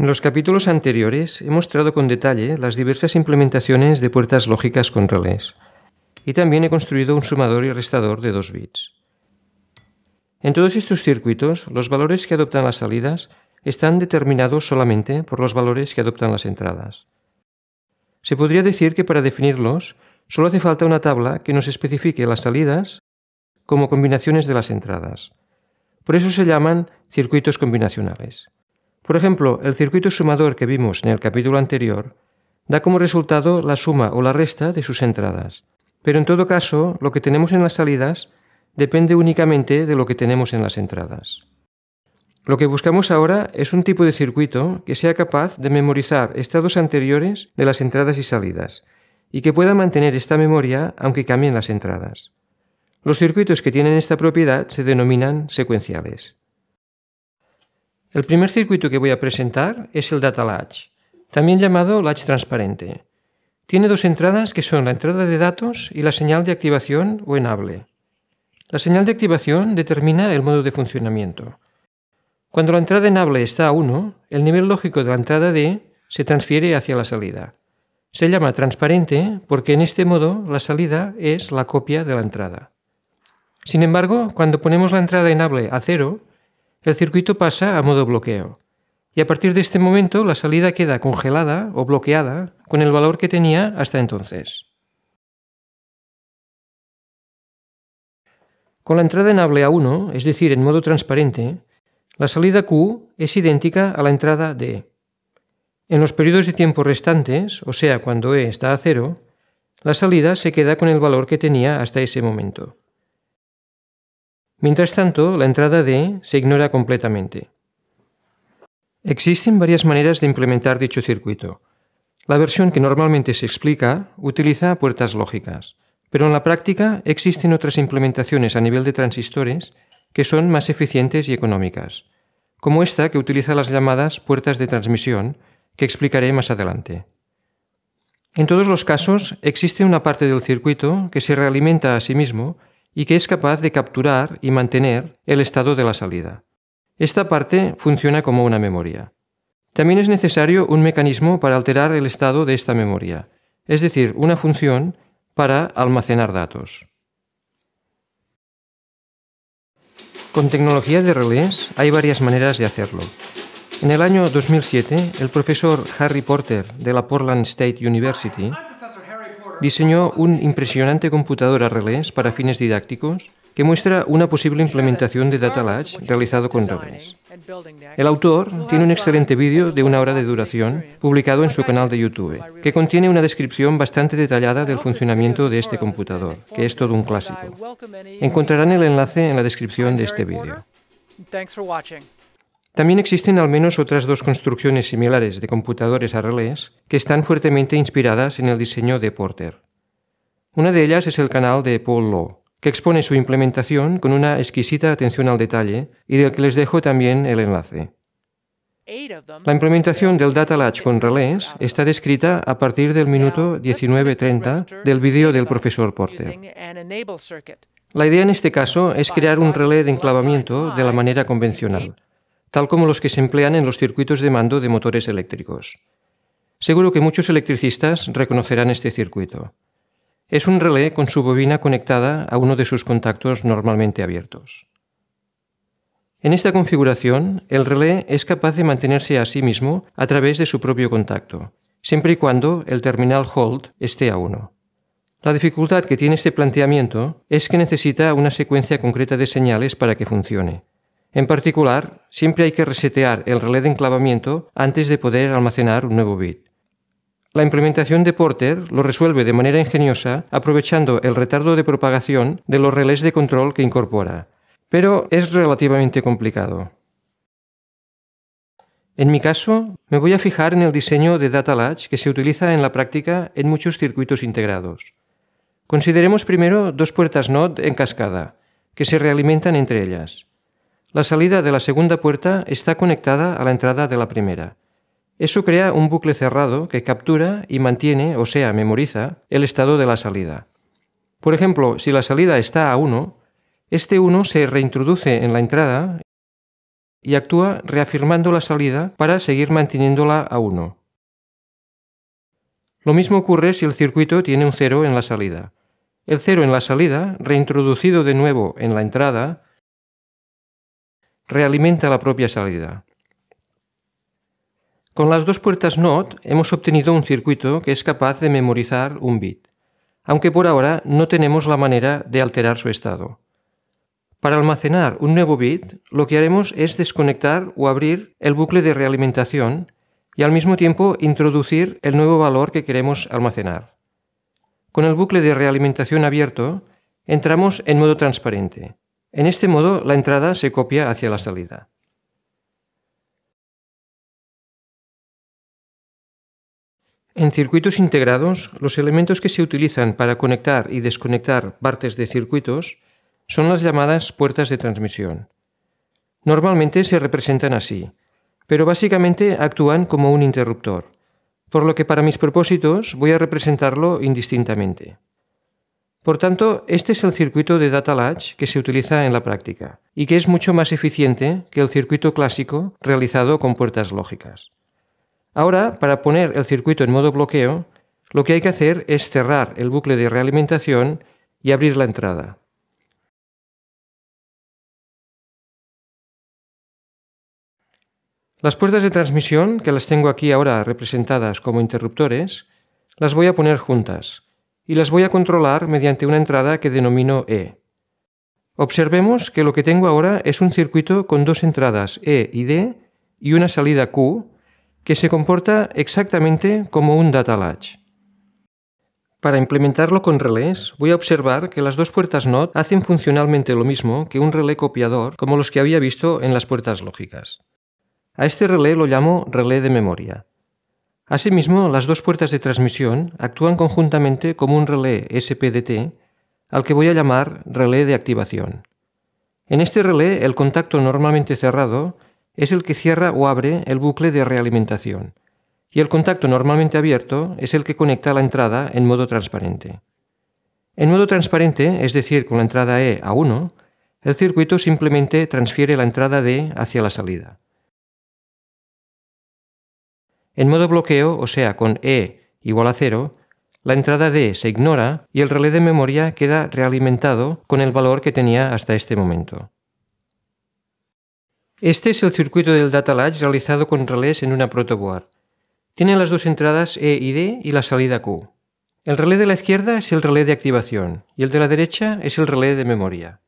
En los capítulos anteriores he mostrado con detalle las diversas implementaciones de puertas lógicas con relés y también he construido un sumador y restador de 2 bits. En todos estos circuitos, los valores que adoptan las salidas están determinados solamente por los valores que adoptan las entradas. Se podría decir que para definirlos solo hace falta una tabla que nos especifique las salidas como combinaciones de las entradas. Por eso se llaman circuitos combinacionales. Por ejemplo, el circuito sumador que vimos en el capítulo anterior da como resultado la suma o la resta de sus entradas. Pero en todo caso, lo que tenemos en las salidas depende únicamente de lo que tenemos en las entradas. Lo que buscamos ahora es un tipo de circuito que sea capaz de memorizar estados anteriores de las entradas y salidas, y que pueda mantener esta memoria aunque cambien las entradas. Los circuitos que tienen esta propiedad se denominan secuenciales. El primer circuito que voy a presentar es el Data Latch, también llamado Latch transparente. Tiene dos entradas que son la entrada de datos y la señal de activación o enable. La señal de activación determina el modo de funcionamiento. Cuando la entrada enable está a 1, el nivel lógico de la entrada D se transfiere hacia la salida. Se llama transparente porque en este modo la salida es la copia de la entrada. Sin embargo, cuando ponemos la entrada enable a 0, el circuito pasa a modo bloqueo. Y a partir de este momento la salida queda congelada o bloqueada con el valor que tenía hasta entonces. Con la entrada enable A1, es decir, en modo transparente, la salida Q es idéntica a la entrada D. En los periodos de tiempo restantes, o sea, cuando E está a cero, la salida se queda con el valor que tenía hasta ese momento. Mientras tanto, la entrada D se ignora completamente. Existen varias maneras de implementar dicho circuito. La versión que normalmente se explica utiliza puertas lógicas, pero en la práctica existen otras implementaciones a nivel de transistores que son más eficientes y económicas, como esta que utiliza las llamadas puertas de transmisión, que explicaré más adelante. En todos los casos existe una parte del circuito que se realimenta a sí mismo y que es capaz de capturar y mantener el estado de la salida. Esta parte funciona como una memoria. También es necesario un mecanismo para alterar el estado de esta memoria, es decir, una función para almacenar datos. Con tecnología de relés hay varias maneras de hacerlo. En el año 2007, el profesor Harry Porter de la Portland State University diseñó un impresionante computador a relés para fines didácticos que muestra una posible implementación de Data Latch realizado con relés. El autor tiene un excelente vídeo de una hora de duración publicado en su canal de YouTube, que contiene una descripción bastante detallada del funcionamiento de este computador, que es todo un clásico. Encontrarán el enlace en la descripción de este vídeo. También existen al menos otras dos construcciones similares de computadores a relés que están fuertemente inspiradas en el diseño de Porter. Una de ellas es el canal de Paul Law, que expone su implementación con una exquisita atención al detalle y del que les dejo también el enlace. La implementación del Data Latch con relés está descrita a partir del minuto 19.30 del vídeo del profesor Porter. La idea en este caso es crear un relé de enclavamiento de la manera convencional, tal como los que se emplean en los circuitos de mando de motores eléctricos. Seguro que muchos electricistas reconocerán este circuito. Es un relé con su bobina conectada a uno de sus contactos normalmente abiertos. En esta configuración, el relé es capaz de mantenerse a sí mismo a través de su propio contacto, siempre y cuando el terminal hold esté a uno. La dificultad que tiene este planteamiento es que necesita una secuencia concreta de señales para que funcione, en particular, siempre hay que resetear el relé de enclavamiento antes de poder almacenar un nuevo bit. La implementación de Porter lo resuelve de manera ingeniosa aprovechando el retardo de propagación de los relés de control que incorpora, pero es relativamente complicado. En mi caso, me voy a fijar en el diseño de Data Latch que se utiliza en la práctica en muchos circuitos integrados. Consideremos primero dos puertas NOT en cascada, que se realimentan entre ellas. La salida de la segunda puerta está conectada a la entrada de la primera. Eso crea un bucle cerrado que captura y mantiene, o sea, memoriza, el estado de la salida. Por ejemplo, si la salida está a 1, este 1 se reintroduce en la entrada y actúa reafirmando la salida para seguir manteniéndola a 1. Lo mismo ocurre si el circuito tiene un 0 en la salida. El 0 en la salida, reintroducido de nuevo en la entrada, realimenta la propia salida. Con las dos puertas NOT hemos obtenido un circuito que es capaz de memorizar un bit, aunque por ahora no tenemos la manera de alterar su estado. Para almacenar un nuevo bit, lo que haremos es desconectar o abrir el bucle de realimentación y al mismo tiempo introducir el nuevo valor que queremos almacenar. Con el bucle de realimentación abierto, entramos en modo transparente en este modo, la entrada se copia hacia la salida. En circuitos integrados, los elementos que se utilizan para conectar y desconectar partes de circuitos son las llamadas puertas de transmisión. Normalmente se representan así, pero básicamente actúan como un interruptor, por lo que para mis propósitos voy a representarlo indistintamente. Por tanto, este es el circuito de data latch que se utiliza en la práctica y que es mucho más eficiente que el circuito clásico realizado con puertas lógicas. Ahora, para poner el circuito en modo bloqueo, lo que hay que hacer es cerrar el bucle de realimentación y abrir la entrada. Las puertas de transmisión, que las tengo aquí ahora representadas como interruptores, las voy a poner juntas, y las voy a controlar mediante una entrada que denomino E. Observemos que lo que tengo ahora es un circuito con dos entradas E y D y una salida Q que se comporta exactamente como un data latch. Para implementarlo con relés, voy a observar que las dos puertas NOT hacen funcionalmente lo mismo que un relé copiador como los que había visto en las puertas lógicas. A este relé lo llamo relé de memoria. Asimismo, las dos puertas de transmisión actúan conjuntamente como un relé SPDT al que voy a llamar relé de activación. En este relé, el contacto normalmente cerrado es el que cierra o abre el bucle de realimentación, y el contacto normalmente abierto es el que conecta la entrada en modo transparente. En modo transparente, es decir, con la entrada E a 1, el circuito simplemente transfiere la entrada D hacia la salida. En modo bloqueo, o sea, con E igual a 0, la entrada D e se ignora y el relé de memoria queda realimentado con el valor que tenía hasta este momento. Este es el circuito del data latch realizado con relés en una protoboard. Tiene las dos entradas E y D y la salida Q. El relé de la izquierda es el relé de activación y el de la derecha es el relé de memoria.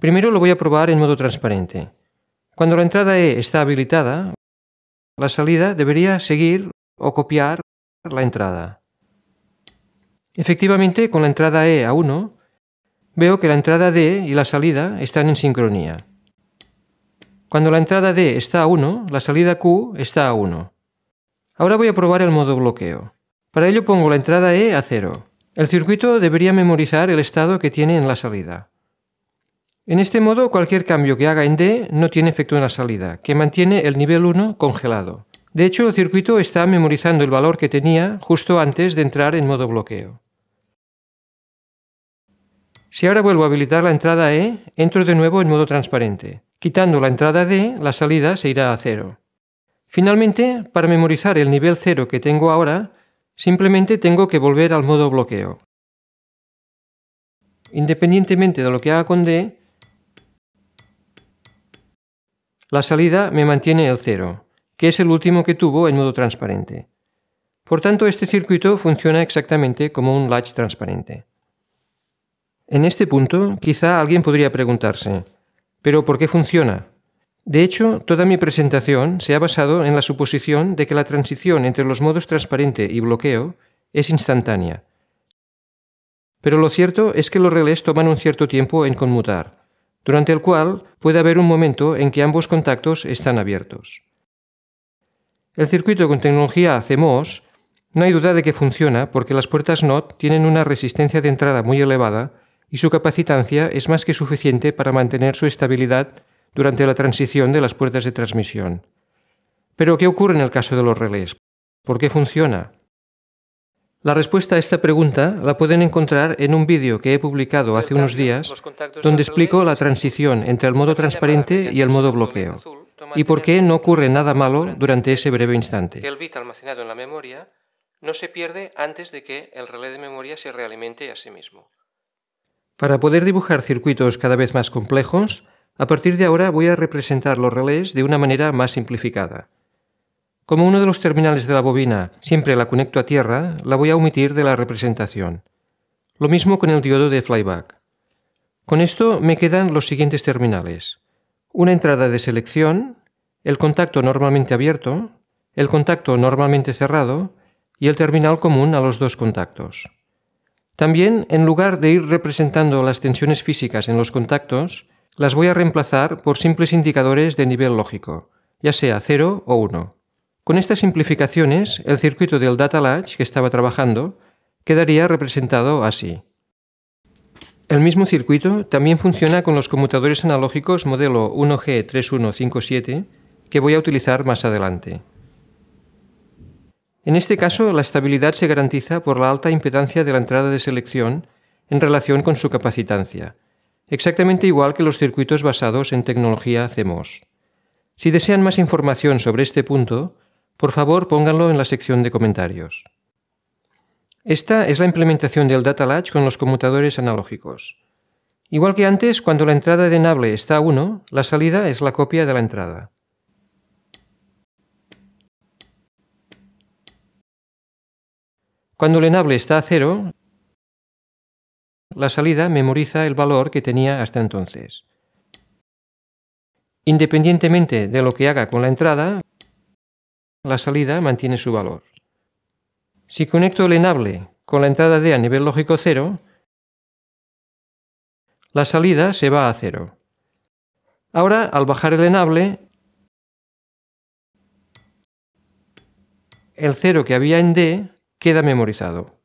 Primero lo voy a probar en modo transparente. Cuando la entrada E está habilitada, la salida debería seguir o copiar la entrada. Efectivamente, con la entrada E a 1, veo que la entrada D y la salida están en sincronía. Cuando la entrada D está a 1, la salida Q está a 1. Ahora voy a probar el modo bloqueo. Para ello pongo la entrada E a 0. El circuito debería memorizar el estado que tiene en la salida. En este modo, cualquier cambio que haga en D no tiene efecto en la salida, que mantiene el nivel 1 congelado. De hecho, el circuito está memorizando el valor que tenía justo antes de entrar en modo bloqueo. Si ahora vuelvo a habilitar la entrada E, entro de nuevo en modo transparente. Quitando la entrada D, la salida se irá a cero. Finalmente, para memorizar el nivel 0 que tengo ahora, simplemente tengo que volver al modo bloqueo. Independientemente de lo que haga con D, La salida me mantiene el cero, que es el último que tuvo en modo transparente. Por tanto, este circuito funciona exactamente como un latch transparente. En este punto, quizá alguien podría preguntarse, ¿pero por qué funciona? De hecho, toda mi presentación se ha basado en la suposición de que la transición entre los modos transparente y bloqueo es instantánea. Pero lo cierto es que los relés toman un cierto tiempo en conmutar, durante el cual puede haber un momento en que ambos contactos están abiertos. El circuito con tecnología CMOS no hay duda de que funciona porque las puertas NOT tienen una resistencia de entrada muy elevada y su capacitancia es más que suficiente para mantener su estabilidad durante la transición de las puertas de transmisión. Pero ¿qué ocurre en el caso de los relés? ¿Por qué funciona? La respuesta a esta pregunta la pueden encontrar en un vídeo que he publicado hace unos días, donde explico la transición entre el modo transparente y el modo bloqueo, y por qué no ocurre nada malo durante ese breve instante. El bit almacenado en la memoria no se pierde antes de que el relé de memoria se realimente a sí mismo. Para poder dibujar circuitos cada vez más complejos, a partir de ahora voy a representar los relés de una manera más simplificada. Como uno de los terminales de la bobina siempre la conecto a tierra, la voy a omitir de la representación. Lo mismo con el diodo de flyback. Con esto me quedan los siguientes terminales. Una entrada de selección, el contacto normalmente abierto, el contacto normalmente cerrado y el terminal común a los dos contactos. También, en lugar de ir representando las tensiones físicas en los contactos, las voy a reemplazar por simples indicadores de nivel lógico, ya sea 0 o 1. Con estas simplificaciones, el circuito del data latch que estaba trabajando quedaría representado así. El mismo circuito también funciona con los conmutadores analógicos modelo 1G3157 que voy a utilizar más adelante. En este caso, la estabilidad se garantiza por la alta impedancia de la entrada de selección en relación con su capacitancia, exactamente igual que los circuitos basados en tecnología CMOS. Si desean más información sobre este punto, por favor pónganlo en la sección de comentarios. Esta es la implementación del Data Latch con los conmutadores analógicos. Igual que antes, cuando la entrada de enable está a 1, la salida es la copia de la entrada. Cuando el enable está a 0, la salida memoriza el valor que tenía hasta entonces. Independientemente de lo que haga con la entrada, la salida mantiene su valor. Si conecto el enable con la entrada D a nivel lógico 0, la salida se va a 0. Ahora, al bajar el enable, el 0 que había en D queda memorizado.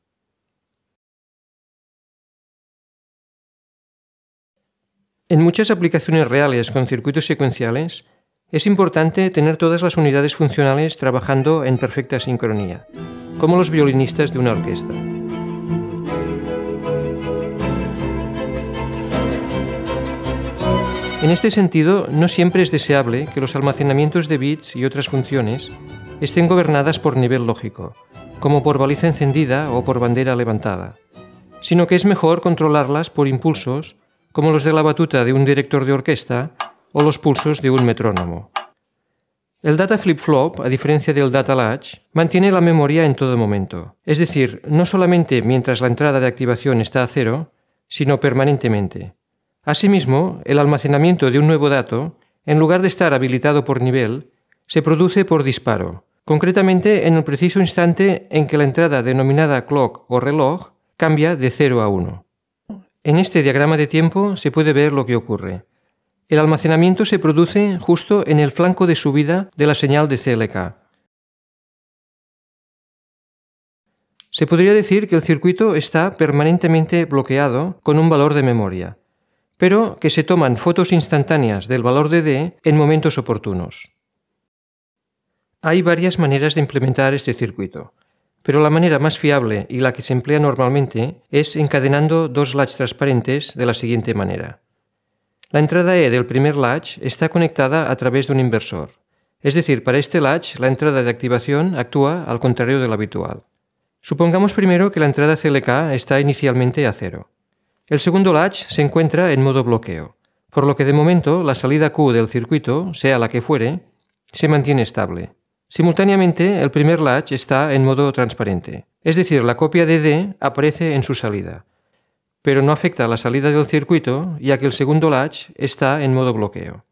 En muchas aplicaciones reales con circuitos secuenciales, es importante tener todas las unidades funcionales trabajando en perfecta sincronía, como los violinistas de una orquesta. En este sentido, no siempre es deseable que los almacenamientos de bits y otras funciones estén gobernadas por nivel lógico, como por baliza encendida o por bandera levantada, sino que es mejor controlarlas por impulsos, como los de la batuta de un director de orquesta o los pulsos de un metrónomo. El data flip-flop, a diferencia del data latch, mantiene la memoria en todo momento, es decir, no solamente mientras la entrada de activación está a cero, sino permanentemente. Asimismo, el almacenamiento de un nuevo dato, en lugar de estar habilitado por nivel, se produce por disparo, concretamente en el preciso instante en que la entrada denominada clock o reloj cambia de 0 a 1. En este diagrama de tiempo se puede ver lo que ocurre. El almacenamiento se produce justo en el flanco de subida de la señal de CLK. Se podría decir que el circuito está permanentemente bloqueado con un valor de memoria, pero que se toman fotos instantáneas del valor de D en momentos oportunos. Hay varias maneras de implementar este circuito, pero la manera más fiable y la que se emplea normalmente es encadenando dos LATs transparentes de la siguiente manera. La entrada E del primer latch está conectada a través de un inversor. Es decir, para este latch la entrada de activación actúa al contrario de lo habitual. Supongamos primero que la entrada CLK está inicialmente a cero. El segundo latch se encuentra en modo bloqueo, por lo que de momento la salida Q del circuito, sea la que fuere, se mantiene estable. Simultáneamente, el primer latch está en modo transparente, es decir, la copia de D aparece en su salida pero no afecta a la salida del circuito ya que el segundo latch está en modo bloqueo.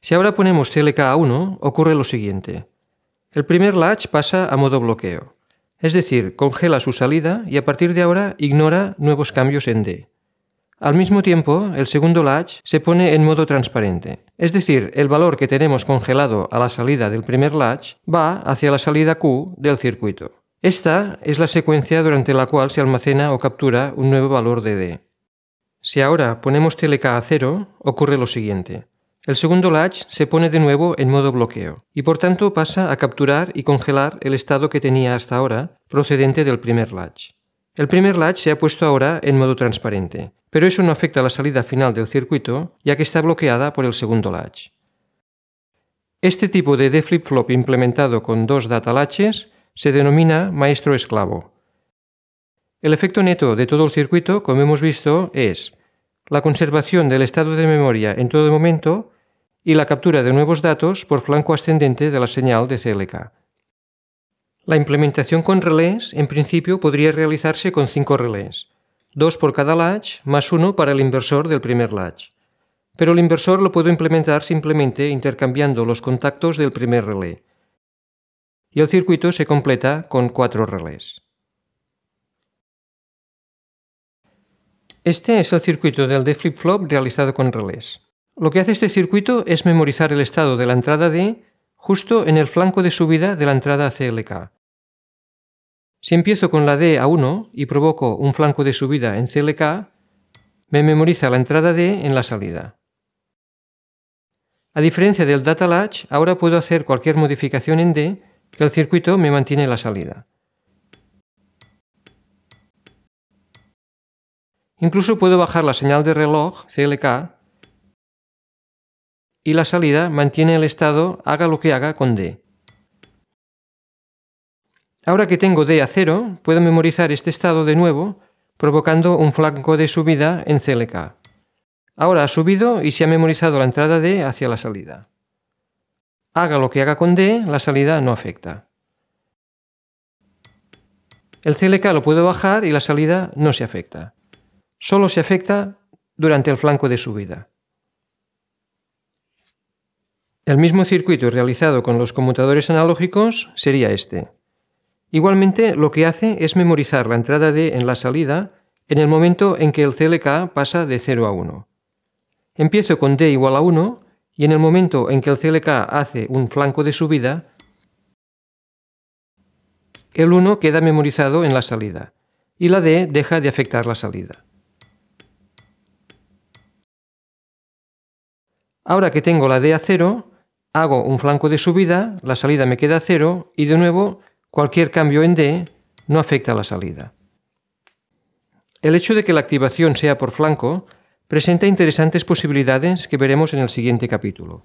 Si ahora ponemos CLK a 1, ocurre lo siguiente. El primer latch pasa a modo bloqueo, es decir, congela su salida y a partir de ahora ignora nuevos cambios en D. Al mismo tiempo, el segundo latch se pone en modo transparente, es decir, el valor que tenemos congelado a la salida del primer latch va hacia la salida Q del circuito. Esta es la secuencia durante la cual se almacena o captura un nuevo valor de D. Si ahora ponemos TLK a cero, ocurre lo siguiente. El segundo latch se pone de nuevo en modo bloqueo y por tanto pasa a capturar y congelar el estado que tenía hasta ahora procedente del primer latch. El primer latch se ha puesto ahora en modo transparente, pero eso no afecta a la salida final del circuito ya que está bloqueada por el segundo latch. Este tipo de D flip-flop implementado con dos data latches se denomina maestro esclavo. El efecto neto de todo el circuito, como hemos visto, es la conservación del estado de memoria en todo momento y la captura de nuevos datos por flanco ascendente de la señal de CLK. La implementación con relés, en principio, podría realizarse con cinco relés, dos por cada latch más uno para el inversor del primer latch. Pero el inversor lo puedo implementar simplemente intercambiando los contactos del primer relé y el circuito se completa con cuatro relés. Este es el circuito del D flip-flop realizado con relés. Lo que hace este circuito es memorizar el estado de la entrada D justo en el flanco de subida de la entrada CLK. Si empiezo con la D a 1 y provoco un flanco de subida en CLK, me memoriza la entrada D en la salida. A diferencia del data latch, ahora puedo hacer cualquier modificación en D que el circuito me mantiene la salida. Incluso puedo bajar la señal de reloj CLK y la salida mantiene el estado haga lo que haga con D. Ahora que tengo D a 0, puedo memorizar este estado de nuevo provocando un flanco de subida en CLK. Ahora ha subido y se ha memorizado la entrada D hacia la salida. Haga lo que haga con D, la salida no afecta. El CLK lo puedo bajar y la salida no se afecta. Solo se afecta durante el flanco de subida. El mismo circuito realizado con los conmutadores analógicos sería este. Igualmente, lo que hace es memorizar la entrada D en la salida en el momento en que el CLK pasa de 0 a 1. Empiezo con D igual a 1 y en el momento en que el CLK hace un flanco de subida, el 1 queda memorizado en la salida y la D deja de afectar la salida. Ahora que tengo la D a 0, hago un flanco de subida, la salida me queda a 0 y de nuevo cualquier cambio en D no afecta la salida. El hecho de que la activación sea por flanco presenta interesantes posibilidades que veremos en el siguiente capítulo.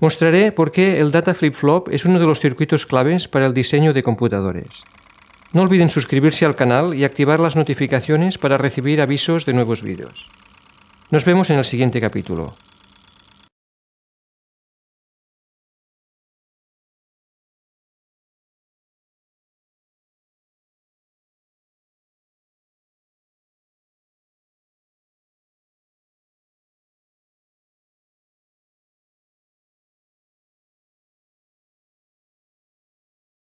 Mostraré por qué el data flip-flop es uno de los circuitos claves para el diseño de computadores. No olviden suscribirse al canal y activar las notificaciones para recibir avisos de nuevos vídeos. Nos vemos en el siguiente capítulo.